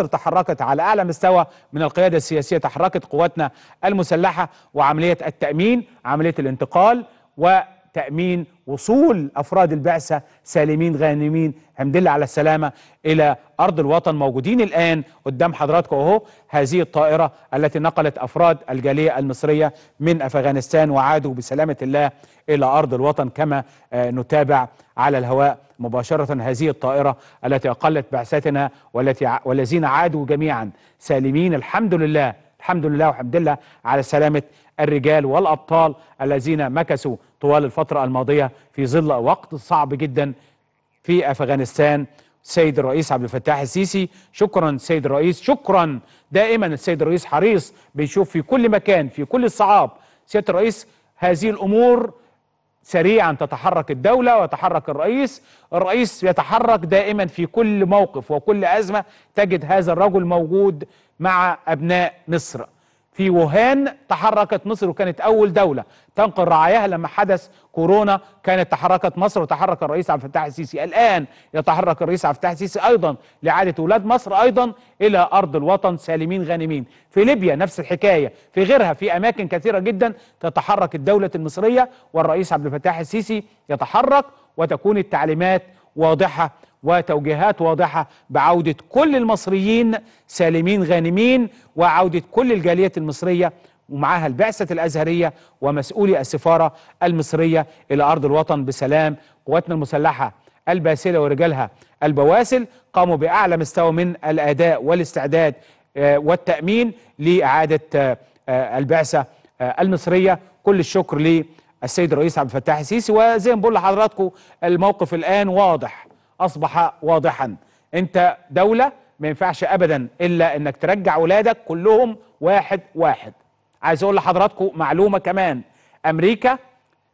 مصر تحركت على أعلى مستوى من القيادة السياسية تحركت قواتنا المسلحة وعملية التأمين عملية الانتقال و تامين وصول افراد البعثه سالمين غانمين الحمد لله على السلامه الى ارض الوطن موجودين الان قدام حضراتكم اهو هذه الطائره التي نقلت افراد الجاليه المصريه من افغانستان وعادوا بسلامه الله الى ارض الوطن كما آه، نتابع على الهواء مباشره هذه الطائره التي اقلت بعثتنا والتي والذين عادوا جميعا سالمين الحمد لله الحمد لله وحمد لله على سلامه الرجال والأبطال الذين مكثوا طوال الفترة الماضية في ظل وقت صعب جدا في أفغانستان السيد الرئيس عبد الفتاح السيسي شكرا السيد الرئيس شكرا دائما السيد الرئيس حريص بيشوف في كل مكان في كل الصعاب سيادة الرئيس هذه الأمور سريعا تتحرك الدولة ويتحرك الرئيس الرئيس يتحرك دائما في كل موقف وكل أزمة تجد هذا الرجل موجود مع أبناء مصر في ووهان تحركت مصر وكانت أول دولة تنقل رعاياها لما حدث كورونا كانت تحركت مصر وتحرك الرئيس عبد الفتاح السيسي الآن يتحرك الرئيس عبد الفتاح السيسي أيضا لإعادة أولاد مصر أيضا إلى أرض الوطن سالمين غانمين في ليبيا نفس الحكاية في غيرها في أماكن كثيرة جدا تتحرك الدولة المصرية والرئيس عبد الفتاح السيسي يتحرك وتكون التعليمات واضحة وتوجيهات واضحة بعودة كل المصريين سالمين غانمين وعودة كل الجالية المصرية ومعها البعثة الأزهرية ومسؤولي السفارة المصرية إلى أرض الوطن بسلام قواتنا المسلحة الباسلة ورجالها البواسل قاموا بأعلى مستوى من الأداء والاستعداد آه، والتأمين لإعادة آه، آه، البعثة المصرية كل الشكر للسيد الرئيس عبد الفتاح السيسي وزي ما بقول لحضراتكم الموقف الآن واضح اصبح واضحا انت دوله ما ينفعش ابدا الا انك ترجع ولادك كلهم واحد واحد عايز اقول لحضراتكم معلومه كمان امريكا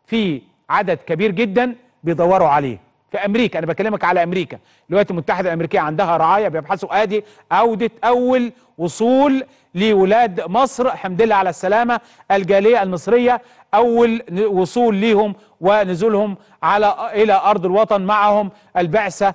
في عدد كبير جدا بيدوروا عليه في امريكا انا بكلمك على امريكا الولايات المتحده الامريكيه عندها رعايه بيبحثوا ادي عوده اول وصول لولاد مصر الحمد لله على السلامه الجاليه المصريه اول وصول ليهم ونزولهم على الى ارض الوطن معهم البعثه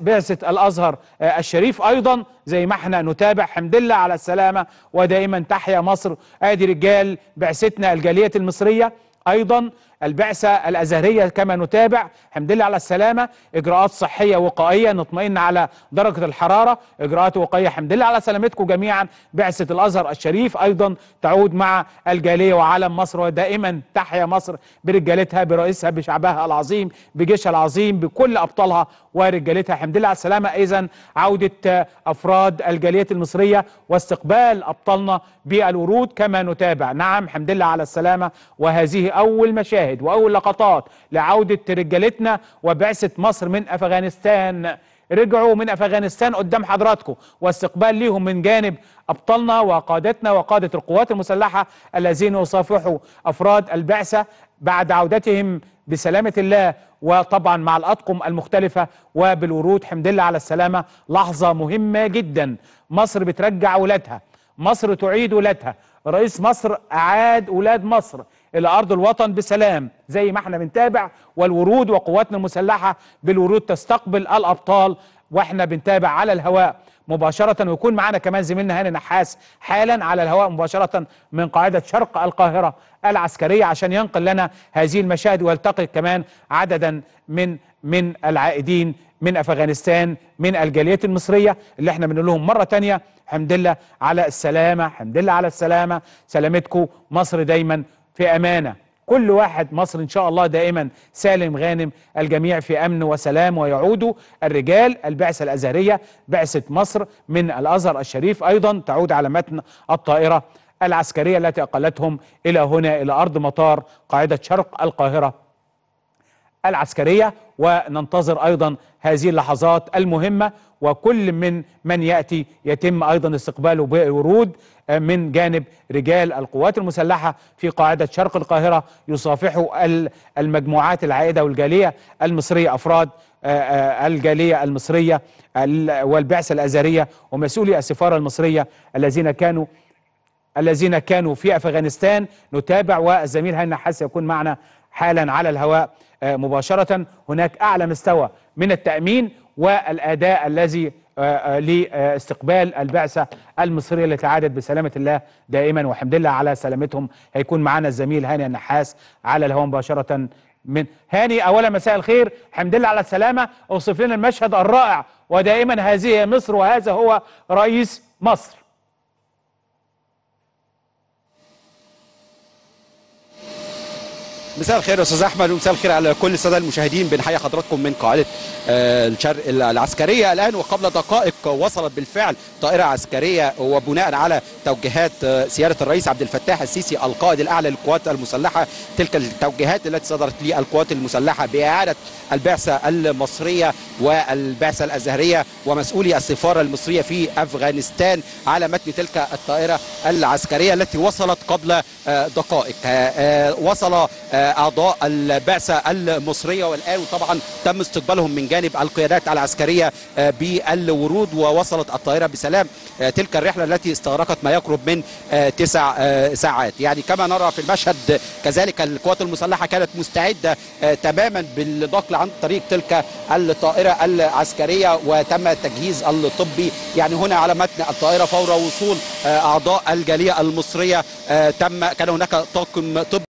بعثة الأزهر آه، الشريف أيضا زي ما احنا نتابع حمد لله على السلامة ودائما تحيا مصر آدي رجال بعثتنا الجالية المصرية أيضا البعثة الأزهرية كما نتابع الحمد لله على السلامة إجراءات صحية وقائية نطمئن على درجة الحرارة إجراءات وقائية الحمد لله على سلامتكم جميعا بعثة الأزهر الشريف أيضا تعود مع الجالية وعلم مصر ودائما تحيا مصر برجالتها برئيسها بشعبها العظيم بجيشها العظيم بكل أبطالها ورجالتها الحمد لله على السلامة إذا عودة أفراد الجالية المصرية واستقبال أبطالنا بالورود كما نتابع نعم الحمد لله على السلامة وهذه أول مشاهد المشاهد وأول لقطات لعودة رجالتنا وبعثة مصر من أفغانستان رجعوا من أفغانستان قدام حضراتكم واستقبال ليهم من جانب أبطالنا وقادتنا وقادة القوات المسلحة الذين يصافحوا أفراد البعثة بعد عودتهم بسلامة الله وطبعا مع الأطقم المختلفة وبالورود حمد الله على السلامة لحظة مهمة جدا مصر بترجع ولادها مصر تعيد ولادها رئيس مصر أعاد ولاد مصر إلى أرض الوطن بسلام زي ما احنا بنتابع والورود وقواتنا المسلحة بالورود تستقبل الأبطال واحنا بنتابع على الهواء مباشرة ويكون معنا كمان زميلنا هاني نحاس حالا على الهواء مباشرة من قاعدة شرق القاهرة العسكرية عشان ينقل لنا هذه المشاهد ويلتقي كمان عددا من من العائدين من أفغانستان من الجاليات المصرية اللي احنا بنقول لهم مرة تانية الحمد لله على السلامة الحمد لله على السلامة سلامتكم مصر دايما في أمانة كل واحد مصر إن شاء الله دائما سالم غانم الجميع في أمن وسلام ويعود الرجال البعثة الأزهرية بعثة مصر من الأزهر الشريف أيضا تعود على متن الطائرة العسكرية التي أقلتهم إلى هنا إلى أرض مطار قاعدة شرق القاهرة العسكرية وننتظر أيضا هذه اللحظات المهمة وكل من من يأتي يتم أيضا استقباله بورود آه، من جانب رجال القوات المسلحة في قاعدة شرق القاهرة يصافحوا المجموعات العائدة والجالية المصرية أفراد آه، آه، الجالية المصرية والبعثة الأزهرية ومسؤولي السفارة المصرية الذين كانوا الذين كانوا في أفغانستان نتابع والزميل هاني حاس يكون معنا حالا على الهواء آه، مباشرة هناك أعلى مستوى من التأمين والأداء الذي آه، آه، لاستقبال البعثة المصرية التي عادت بسلامة الله دائما وحمد الله على سلامتهم هيكون معنا الزميل هاني النحاس على الهواء مباشرة من هاني أولا مساء الخير حمد الله على السلامة اوصف لنا المشهد الرائع ودائما هذه مصر وهذا هو رئيس مصر مساء الخير استاذ احمد ومساء الخير على كل الساده المشاهدين بنحيي حضراتكم من قاعده آه، الشرق العسكريه الان وقبل دقائق وصلت بالفعل طائره عسكريه وبناء على توجيهات آه، سياده الرئيس عبد الفتاح السيسي القائد الاعلى للقوات المسلحه تلك التوجيهات التي صدرت للقوات المسلحه باعاده البعثه المصريه والبعثه الازهريه ومسؤولي السفاره المصريه في افغانستان على متن تلك الطائره العسكريه التي وصلت قبل آه، دقائق وصل اعضاء البعثه المصريه والان طبعا تم استقبالهم من جانب القيادات العسكريه آه، بالورود ووصلت الطائره بسلام آه، تلك الرحله التي استغرقت ما يقرب من آه، تسع ساعات يعني كما نرى في المشهد كذلك القوات المسلحه كانت مستعده تماما بالنقل عن طريق تلك الطائره العسكريه وتم التجهيز الطبي يعني هنا على متن الطائره فور وصول اعضاء الجاليه المصريه تم كان هناك طاقم طبي